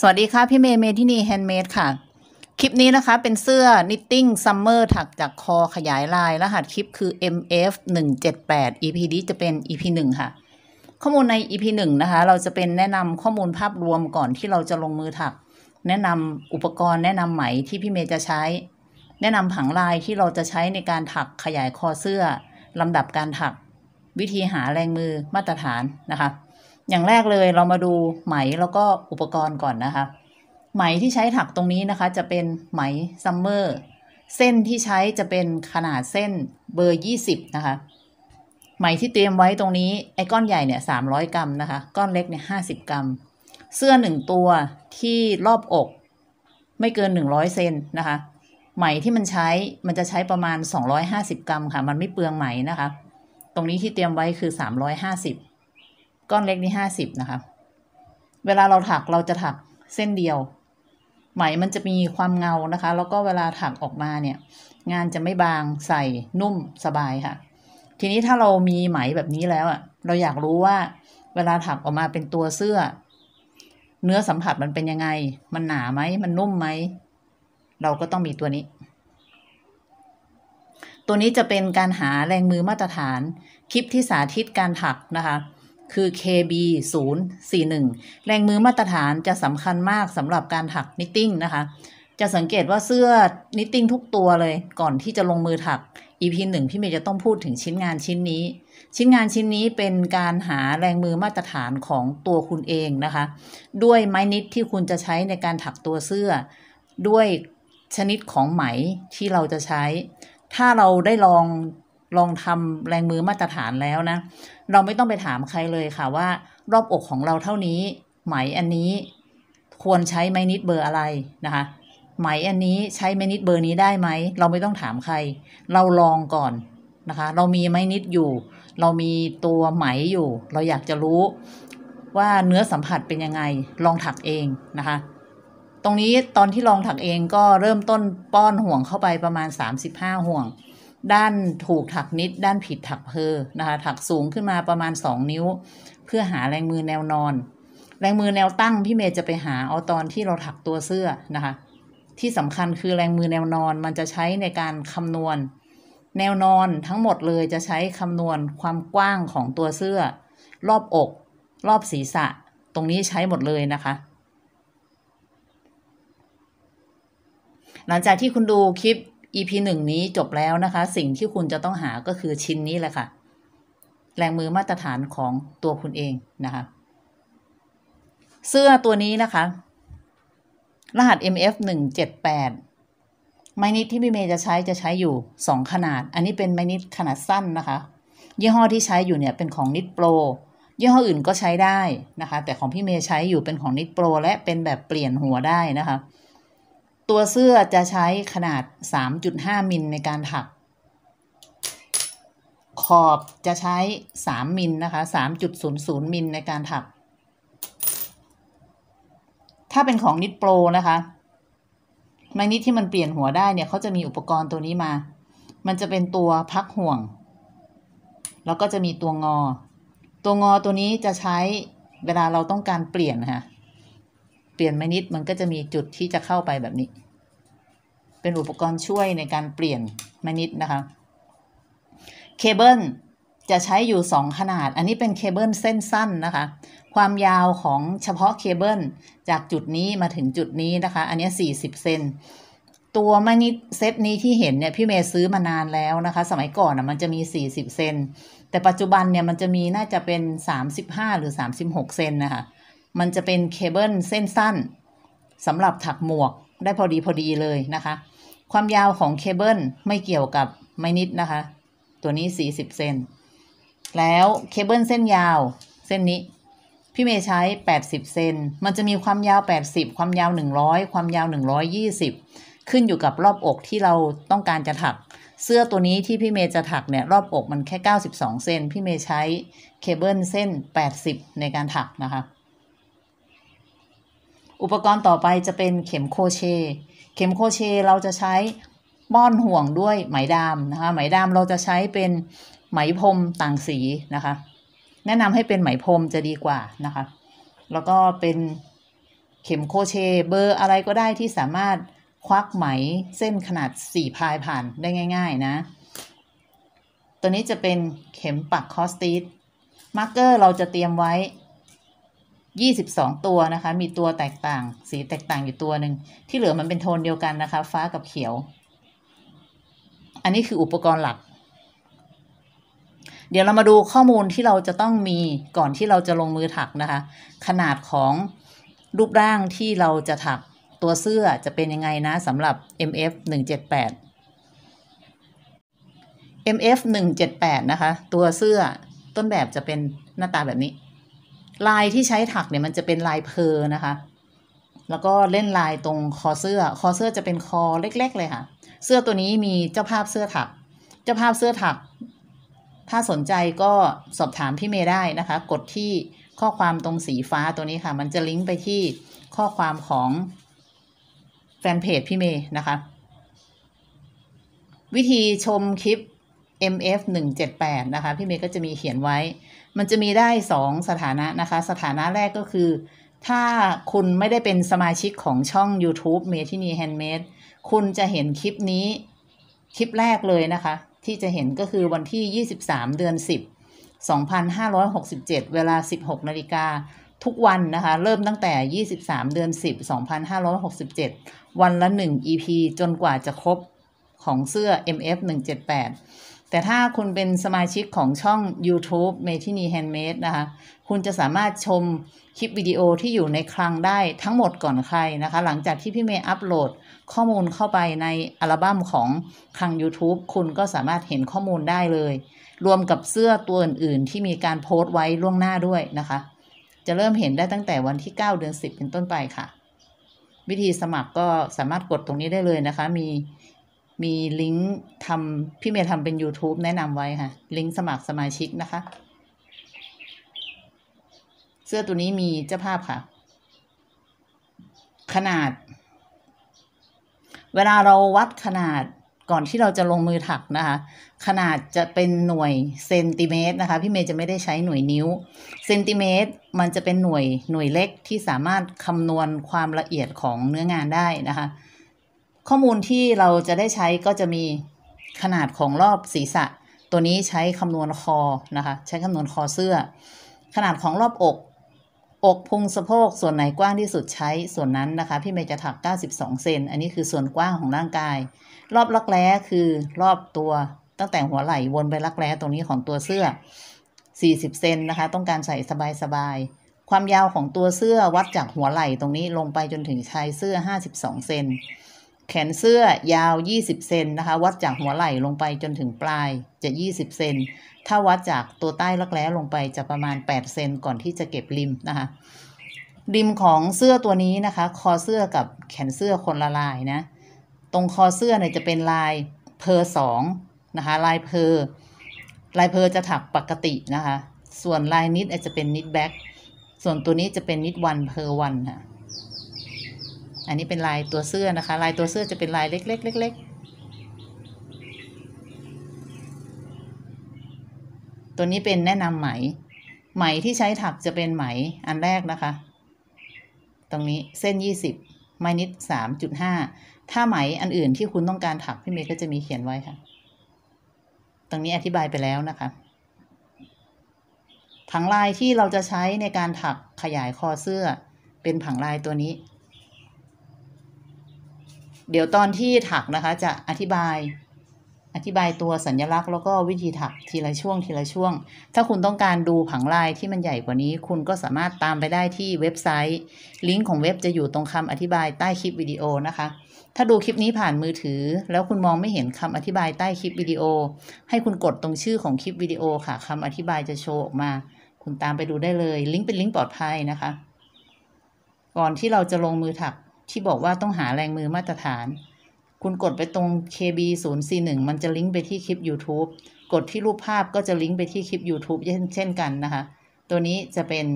สวัสดีค่ะ พี่เมย์เม ที่นี่แฮนด์เมดค่ะ คลิปนี้นะคะเป็นเสื้อนิตติ้งซัมเมอร์ถักจากคอขยายลาย รหัสคลิปคือ MF 1 7 8 EP นี้จะเป็น EP 1ค่ะ ข้อมูลใน EP 1นะคะ เราจะเป็นแนะนำข้อมูลภาพรวมก่อนที่เราจะลงมือถัก แนะนำอุปกรณ์แนะนำไหมที่พี่เมย์จะใช้ แนะนำผังลายที่เราจะใช้ในการถักขยายคอเสื้อลำดับการถัก วิธีหาแรงมือมาตรฐานนะคะอย่างแรกเลยเรามาดูไหมแล้วก็อุปกรณ์ก่อนนะคะ ไหมที่ใช้ถักตรงนี้นะคะจะเป็นไหมซัมเมอร์เส้นที่ใช้จะเป็นขนาดเส้นเบอร์ยี่สิบนะคะ ไหมที่เตรียมไว้ตรงนี้ไอ้ ก้อนใหญ่เนี่ยสามร้อยกรัมนะคะ ก้อนเล็กเนี่ยห้าสิบกรัม เสื้อหนึ่งตัวที่รอบอกไม่เกินหนึ่งร้อยเซนนะคะ ไหมที่มันใช้มันจะใช้ประมาณสองร้อยห้าสิบกรัมค่ะ มันไม่เปลืองไหมนะคะ ตรงนี้ที่เตรียมไว้คือสามร้อยห้าสิบก้อนเล็กนี่ห้าสิบนะคะ เวลาเราถักเราจะถักเส้นเดียว ไหมมันจะมีความเงานะคะ แล้วก็เวลาถักออกมาเนี่ย งานจะไม่บางใส่นุ่มสบายค่ะ ทีนี้ถ้าเรามีไหมแบบนี้แล้วอ่ะ เราอยากรู้ว่า เวลาถักออกมาเป็นตัวเสื้อ เนื้อสัมผัสมันเป็นยังไง มันหนาไหม มันนุ่มไหม เราก็ต้องมีตัวนี้ ตัวนี้จะเป็นการหาแรงมือมาตรฐาน คลิปที่สาธิตการถักนะคะคือ KB 0 4 1แรงมือมาตรฐานจะสำคัญมากสำหรับการถักนิตติ้งนะคะจะสังเกตว่าเสื้อนิตติ้งทุกตัวเลยก่อนที่จะลงมือถัก EP 1พี่เมย์จะต้องพูดถึงชิ้นงานชิ้นนี้ชิ้นงานชิ้นนี้เป็นการหาแรงมือมาตรฐานของตัวคุณเองนะคะ ด้วยไม้นิตที่คุณจะใช้ในการถักตัวเสื้อ ด้วยชนิดของไหมที่เราจะใช้ ถ้าเราได้ลองลองทำแรงมือมาตรฐานแล้วนะ เราไม่ต้องไปถามใครเลยค่ะว่ารอบอกของเราเท่านี้ ไหมอันนี้ควรใช้ ไมนิดเบอร์อะไรนะคะ ไหมอันนี้ใช้ไมนิดเบอร์นี้ได้ไหม เราไม่ต้องถามใคร เราลองก่อนนะคะ เรามีไมนิดอยู่ เรามีตัวไหมอยู่ เราอยากจะรู้ว่าเนื้อสัมผัสเป็นยังไง ลองถักเองนะคะ ตรงนี้ตอนที่ลองถักเองก็เริ่มต้นป้อนห่วงเข้าไปประมาณ35ห่วงด้านถูกถักนิด ด้านผิดถักเพอนะคะถักสูงขึ้นมาประมาณ2นิ้ว เพื่อหาแรงมือแนวนอน แรงมือแนวตั้งพี่เมย์จะไปหาเอาตอนที่เราถักตัวเสื้อนะคะ ที่สำคัญคือแรงมือแนวนอน มันจะใช้ในการคำนวณ แนวนอนทั้งหมดเลยจะใช้คำนวณความกว้างของตัวเสื้อ รอบอก รอบศีรษะ ตรงนี้ใช้หมดเลยนะคะ หลังจากที่คุณดูคลิป EP หนึ่งนี้จบแล้วนะคะ สิ่งที่คุณจะต้องหาก็คือชิ้นนี้แหละค่ะ แรงมือมาตรฐานของตัวคุณเองนะคะ เสื้อตัวนี้นะคะ รหัส MF 178ไมนิดที่พี่เมย์จะใช้จะใช้อยู่ 2 ขนาด อันนี้เป็นไมนิดขนาดสั้นนะคะยี่ห้อที่ใช้อยู่เนี่ยเป็นของนิดโปรยี่ห้ออื่นก็ใช้ได้นะคะ แต่ของพี่เมย์ใช้อยู่เป็นของนิดโปรและเป็นแบบเปลี่ยนหัวได้นะคะตัวเสื้อจะใช้ขนาด3.5มิลในการถัก ขอบจะใช้3มิลนะคะ3.00มิลในการถัก ถ้าเป็นของนิดโปรนะคะ ไมนิดที่มันเปลี่ยนหัวได้เนี่ยเขาจะมีอุปกรณ์ตัวนี้มา มันจะเป็นตัวพักห่วง แล้วก็จะมีตัวงอ ตัวงอตัวนี้จะใช้เวลาเราต้องการเปลี่ยนค่ะเปลี่ยนไม่นิดมันก็จะมีจุดที่จะเข้าไปแบบนี้ เป็นอุปกรณ์ช่วยในการเปลี่ยนไม่นิดนะคะ เคเบิลจะใช้อยู่2ขนาด อันนี้เป็นเคเบิลเส้นสั้นนะคะ ความยาวของเฉพาะเคเบิลจากจุดนี้มาถึงจุดนี้นะคะ อันนี้40เซนตัวม่นิเซตนี้ที่เห็นเนี่ย พี่เมย์ซื้อมานานแล้วนะคะ สมัยก่อนอ่ะมันจะมี 40เซนแต่ปัจจุบันเนี่ยมันจะมีน่าจะเป็น35 หรือ 36เซนนะคะมันจะเป็นเคเบิลเส้นสั้นสำหรับถักหมวกได้พอดีพอดีเลยนะคะ ความยาวของเคเบิลไม่เกี่ยวกับไมนิดนะคะ ตัวนี้ 40เซนแล้วเคเบิลเส้นยาวเส้นนี้ พี่เมย์ใช้80เซนมันจะมีความยาว80ความยาว100ความยาว120ขึ้นอยู่กับรอบอกที่เราต้องการจะถัก เสื้อตัวนี้ที่พี่เมย์จะถักเนี่ยรอบอกมันแค่92เซนพี่เมย์ใช้เคเบิลเส้น80ในการถักนะคะอุปกรณ์ต่อไปจะเป็นเข็มโคเช เข็มโคเชเราจะใช้ป้อนห่วงด้วยไหมดามนะคะ ไหมดามเราจะใช้เป็นไหมพรมต่างสีนะคะ แนะนำให้เป็นไหมพรมจะดีกว่านะคะ แล้วก็เป็นเข็มโคเชเบอร์อะไรก็ได้ที่สามารถควักไหมเส้นขนาดสี่พายผ่านได้ง่ายๆนะ ตัวนี้จะเป็นเข็มปักคอสติสมาร์กเกอร์เราจะเตรียมไว้22ตัวนะคะ มีตัวแตกต่าง สีแตกต่างอยู่ตัวหนึ่งที่เหลือมันเป็นโทนเดียวกันนะคะ ฟ้ากับเขียว อันนี้คืออุปกรณ์หลัก เดี๋ยวเรามาดูข้อมูลที่เราจะต้องมีก่อนที่เราจะลงมือถักนะคะ ขนาดของรูปร่างที่เราจะถักตัวเสื้อจะเป็นยังไงนะสำหรับ MF 178 MF 178นะคะตัวเสื้อต้นแบบจะเป็นหน้าตาแบบนี้ลายที่ใช้ถักเนี่ยมันจะเป็นลายเพอนะคะ แล้วก็เล่นลายตรงคอเสื้อ คอเสื้อจะเป็นคอเล็ก ๆ เลยค่ะ เสื้อตัวนี้มีเจ้าภาพเสื้อถัก เจ้าภาพเสื้อถัก ถ้าสนใจก็สอบถามพี่เมย์ได้นะคะ กดที่ข้อความตรงสีฟ้าตัวนี้ค่ะ มันจะลิงก์ไปที่ข้อความของ แฟนเพจพี่เมย์นะคะ วิธีชมคลิป MF 178นะคะ พี่เมย์ก็จะมีเขียนไว้ มันจะมีได้ 2 สถานะนะคะ สถานะแรกก็คือ ถ้าคุณไม่ได้เป็นสมาชิกของช่อง YouTube เมที่นีแฮนด์เมดคุณจะเห็นคลิปนี้คลิปแรกเลยนะคะ ที่จะเห็นก็คือวันที่ 23 เดือน 10 2567 เวลา 16นาฬิกาทุกวันนะคะ เริ่มตั้งแต่ 23 เดือน 10 2567 วันละ 1 EP จนกว่าจะครบของเสื้อ MF 178แต่ถ้าคุณเป็นสมาชิกของช่อง YouTube เมทินีแฮนด์เมดนะคะ คุณจะสามารถชมคลิปวิดีโอที่อยู่ในคลังได้ทั้งหมดก่อนใครนะคะ หลังจากที่พี่เมย์อัปโหลดข้อมูลเข้าไปในอัลบั้มของคลัง YouTube คุณก็สามารถเห็นข้อมูลได้เลย รวมกับเสื้อตัวอื่นๆที่มีการโพสต์ไว้ล่วงหน้าด้วยนะคะ จะเริ่มเห็นได้ตั้งแต่วันที่ 9 เดือน 10 เป็นต้นไปค่ะ วิธีสมัครก็สามารถกดตรงนี้ได้เลยนะคะ มีมีลิงก์ทำพี่เมย์ทำเป็น YouTube แนะนำไว้ค่ะลิงก์สมัครสมาชิกนะคะ เสื้อตัวนี้มีเจ้าภาพค่ะ ขนาด เวลาเราวัดขนาดก่อนที่เราจะลงมือถักนะคะ ขนาดจะเป็นหน่วยเซนติเมตรนะคะ พี่เมย์จะไม่ได้ใช้หน่วยนิ้ว เซนติเมตรมันจะเป็นหน่วยหน่วยเล็กที่สามารถคำนวณความละเอียดของเนื้องานได้นะคะข้อมูลที่เราจะได้ใช้ก็จะมีขนาดของรอบศีรษะ ตัวนี้ใช้คำนวณคอนะคะ ใช้คำนวณคอเสื้อ ขนาดของรอบอก อกพุงสะโพกส่วนไหนกว้างที่สุดใช้ส่วนนั้นนะคะพี่เมย์จะถัก92เซนอันนี้คือส่วนกว้างของร่างกาย รอบรักแร้คือรอบตัว ตั้งแต่หัวไหล่วนไปรักแร้ ตรงนี้ของตัวเสื้อ40เซนนะคะ ต้องการใส่สบายๆความยาวของตัวเสื้อวัดจากหัวไหล่ตรงนี้ลงไปจนถึงชายเสื้อ52เซนแขนเสื้อยาว 20เซนนะคะ วัดจากหัวไหล่ลงไปจนถึงปลายจะ 20เซน ถ้าวัดจากตัวใต้รักแร้ลงไปจะประมาณ8เซนก่อนที่จะเก็บริมนะคะ ริมของเสื้อตัวนี้นะคะ คอเสื้อกับแขนเสื้อคนละลายนะ ตรงคอเสื้อเนี่ยจะเป็นลายเพอสองนะคะ ลายเพอ ลายเพอจะถักปกตินะคะ ส่วนลายนิดอาจจะเป็นนิดแบ็กส่วนตัวนี้จะเป็นนิดวันเพอวันค่ะอันนี้เป็นลายตัวเสื้อนะคะ ลายตัวเสื้อจะเป็นลายเล็กๆเล็กๆ ตัวนี้เป็นแนะนำไหม ไหมที่ใช้ถักจะเป็นไหมอันแรกนะคะ ตรงนี้เส้นยี่สิบไมนิดสามจุดห้าถ้าไหมอันอื่นที่คุณต้องการถักพี่เมย์ก็จะมีเขียนไว้ค่ะ ตรงนี้อธิบายไปแล้วนะคะผังลายที่เราจะใช้ในการถักขยายคอเสื้อเป็นผังลายตัวนี้เดี๋ยวตอนที่ถักนะคะ จะอธิบาย อธิบายตัวสัญลักษณ์ แล้วก็วิธีถักทีละช่วงทีละช่วง ถ้าคุณต้องการดูผังลายที่มันใหญ่กว่านี้ คุณก็สามารถตามไปได้ที่เว็บไซต์ ลิงก์ของเว็บจะอยู่ตรงคำอธิบายใต้คลิปวิดีโอนะคะ ถ้าดูคลิปนี้ผ่านมือถือ แล้วคุณมองไม่เห็นคำอธิบายใต้คลิปวิดีโอ ให้คุณกดตรงชื่อของคลิปวิดีโอค่ะคำอธิบายจะโชว์ออกมา คุณตามไปดูได้เลยลิงก์เป็นลิงก์ปลอดภัยนะคะก่อนที่เราจะลงมือถักที่บอกว่าต้องหาแรงมือมาตรฐาน คุณกดไปตรง KB 0 C 1มันจะลิงก์ไปที่คลิป YouTube กดที่รูปภาพก็จะลิงก์ไปที่คลิป YouTube เช่นกันนะคะ ตัวนี้จะเป็น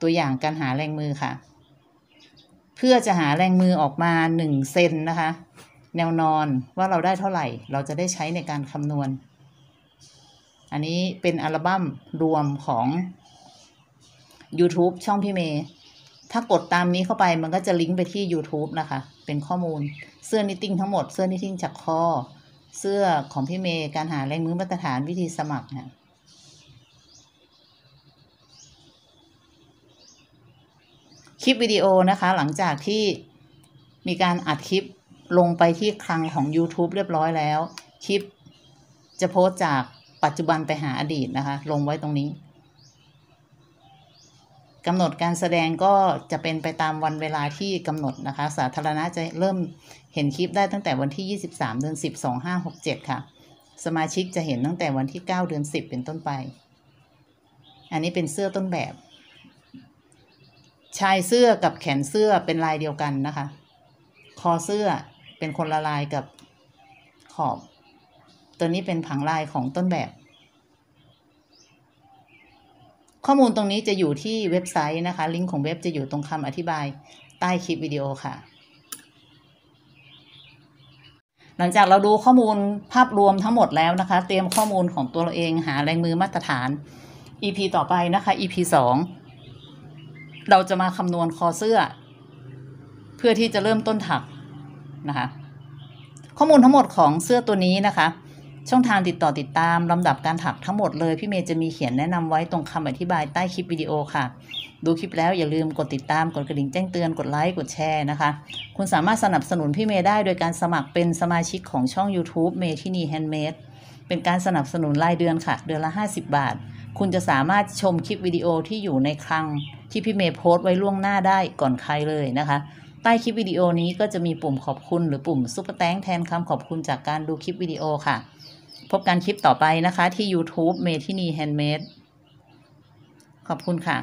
ตัวอย่างการหาแรงมือค่ะ เพื่อจะหาแรงมือออกมา1เซนนะคะ แนวนอนว่าเราได้เท่าไหร่ เราจะได้ใช้ในการคำนวณ อันนี้เป็นอัลบั้มรวมของ YouTube ช่องพี่เมย์ถ้ากดตามนี้เข้าไปมันก็จะลิงก์ไปที่ YouTube นะคะ เป็นข้อมูล เสื้อนิตติ้งทั้งหมด เสื้อนิตติ้งจากคอเสื้อของพี่เมย์การหาแรงมือมาตรฐานวิธีสมัครค่ะคลิปวิดีโอนะคะหลังจากที่มีการอัดคลิปลงไปที่คลังของ YouTube เรียบร้อยแล้ว คลิปจะโพสจากปัจจุบันไปหาอดีตนะคะ ลงไว้ตรงนี้กำหนดการแสดงก็จะเป็นไปตามวันเวลาที่กำหนดนะคะ สาธารณะจะเริ่มเห็นคลิปได้ตั้งแต่วันที่23เดือน10 2567ค่ะ สมาชิกจะเห็นตั้งแต่วันที่9เดือน10เป็นต้นไป อันนี้เป็นเสื้อต้นแบบ ชายเสื้อกับแขนเสื้อเป็นลายเดียวกันนะคะ คอเสื้อเป็นคนละลายกับขอบ ตัวนี้เป็นผังลายของต้นแบบข้อมูลตรงนี้จะอยู่ที่เว็บไซต์นะคะลิงก์ของเว็บจะอยู่ตรงคำอธิบาย ใต้คลิปวิดีโอค่ะ หลังจากเราดูข้อมูลภาพรวมทั้งหมดแล้วนะคะ เตรียมข้อมูลของตัวเราเองหาแรงมือมาตรฐาน EP ต่อไปนะคะ EP 2เราจะมาคำนวณคอเสื้อ เพื่อที่จะเริ่มต้นถักนะคะ ข้อมูลทั้งหมดของเสื้อตัวนี้นะคะช่องทางติดต่อติดตามลำดับการถักทั้งหมดเลย พี่เมย์จะมีเขียนแนะนำไว้ตรงคำอธิบายใต้คลิปวิดีโอค่ะ ดูคลิปแล้วอย่าลืมกดติดตาม กดกระดิ่งแจ้งเตือนกดไลค์ กดแชร์นะคะ คุณสามารถสนับสนุนพี่เมย์ได้โดยการสมัครเป็นสมาชิกของช่อง YouTube เมทินีแฮนด์เมดเป็นการสนับสนุนรายเดือนค่ะ เดือนละ 50 บาท คุณจะสามารถชมคลิปวิดีโอที่อยู่ในคลังที่พี่เมย์โพสต์ไว้ล่วงหน้าได้ก่อนใครเลยนะคะ ใต้คลิปวิดีโอนี้ก็จะมีปุ่มขอบคุณหรือปุ่มซุปเปอร์แตงแทนคำขอบคุณจากการดูคลิปวิดีโอค่ะพบกันคลิปต่อไปนะคะที่ YouTube เมทินีแฮนด์เมดขอบคุณค่ะ